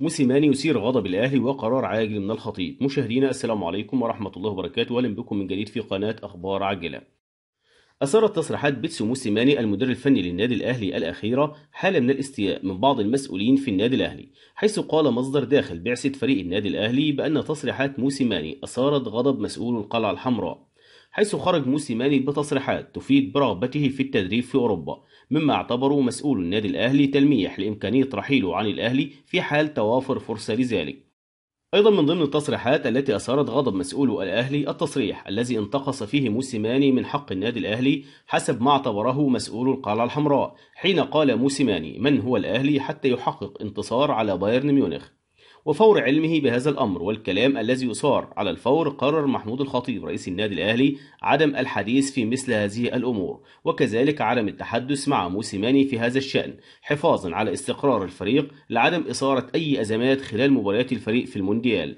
موسيماني يثير غضب الاهلي وقرار عاجل من الخطيب مشاهدينا السلام عليكم ورحمه الله وبركاته اهلا بكم من جديد في قناه اخبار عاجله أثارت تصريحات بيتسو موسيماني المدير الفني للنادي الأهلي الأخيرة حالة من الاستياء من بعض المسؤولين في النادي الأهلي، حيث قال مصدر داخل بعثة فريق النادي الأهلي بأن تصريحات موسيماني أثارت غضب مسؤول القلعة الحمراء حيث خرج موسيماني بتصريحات تفيد برغبته في التدريب في أوروبا مما اعتبره مسؤول النادي الأهلي تلميح لإمكانية رحيله عن الأهلي في حال توافر فرصة لذلك أيضا من ضمن التصريحات التي أثارت غضب مسؤول الأهلي التصريح الذي انتقص فيه موسيماني من حق النادي الأهلي حسب ما اعتبره مسؤول القلعة الحمراء حين قال موسيماني من هو الأهلي حتى يحقق انتصار على بايرن ميونخ وفور علمه بهذا الأمر والكلام الذي يثار على الفور قرر محمود الخطيب رئيس النادي الأهلي عدم الحديث في مثل هذه الأمور وكذلك عدم التحدث مع موسيماني في هذا الشأن حفاظا على استقرار الفريق لعدم إثارة أي أزمات خلال مباريات الفريق في المونديال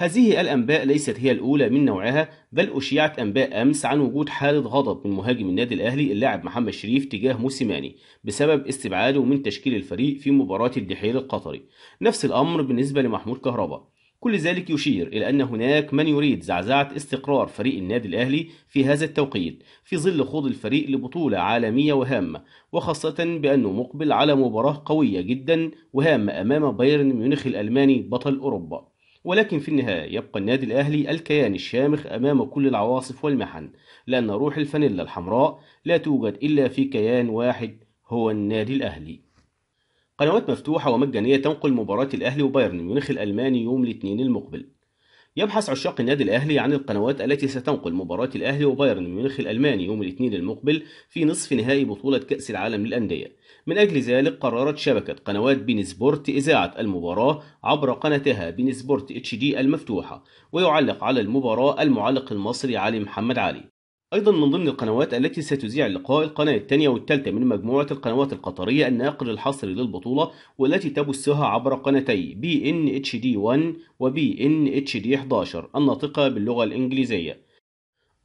هذه الأنباء ليست هي الأولى من نوعها بل أشيعت أنباء أمس عن وجود حالة غضب من مهاجم النادي الأهلي اللاعب محمد شريف تجاه موسيماني بسبب استبعاده من تشكيل الفريق في مباراة الدحيل القطري نفس الأمر بالنسبة لمحمود كهربا كل ذلك يشير إلى أن هناك من يريد زعزعة استقرار فريق النادي الأهلي في هذا التوقيت في ظل خوض الفريق لبطولة عالمية وهامة وخاصة بأنه مقبل على مباراة قوية جدا وهامة أمام بايرن ميونخ الألماني بطل أوروبا ولكن في النهاية يبقى النادي الأهلي الكيان الشامخ أمام كل العواصف والمحن لأن روح الفانيلا الحمراء لا توجد إلا في كيان واحد هو النادي الأهلي قنوات مفتوحة ومجانية تنقل مباراة الأهلي وبايرن ميونخ الألماني يوم الاثنين المقبل يبحث عشاق النادي الأهلي عن القنوات التي ستنقل مباراة الأهلي وبايرن ميونخ الألماني يوم الاثنين المقبل في نصف نهائي بطولة كأس العالم للأندية. من أجل ذلك قررت شبكة قنوات بين سبورت إذاعة المباراة عبر قناتها بين سبورت اتش دي المفتوحة، ويعلق على المباراة المعلق المصري علي محمد علي. أيضا من ضمن القنوات التي ستذيع اللقاء القناة الثانية والثالثة من مجموعة القنوات القطرية الناقل الحصري للبطولة والتي تبثها عبر قناتي بي ان اتش دي 1 وبي ان اتش دي 11 الناطقة باللغة الإنجليزية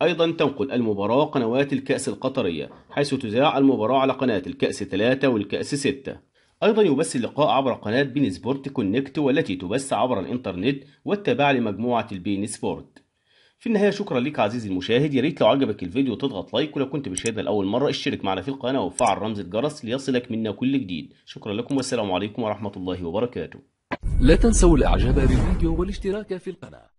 أيضا تنقل المباراة قنوات الكأس القطرية حيث تذاع المباراة على قناة الكأس 3 والكأس 6 أيضا يبث اللقاء عبر قناة بين سبورت كونكت والتي تبث عبر الإنترنت والتابعة لمجموعة البين سبورت في النهايه شكرا لك عزيزي المشاهد ياريت لو عجبك الفيديو تضغط لايك ولو كنت مشاهدنا لاول مره اشترك معنا في القناه وفعل رمز الجرس ليصلك منا كل جديد شكرا لكم والسلام عليكم ورحمه الله وبركاته لا تنسوا الاعجاب بالفيديو والاشتراك في القناه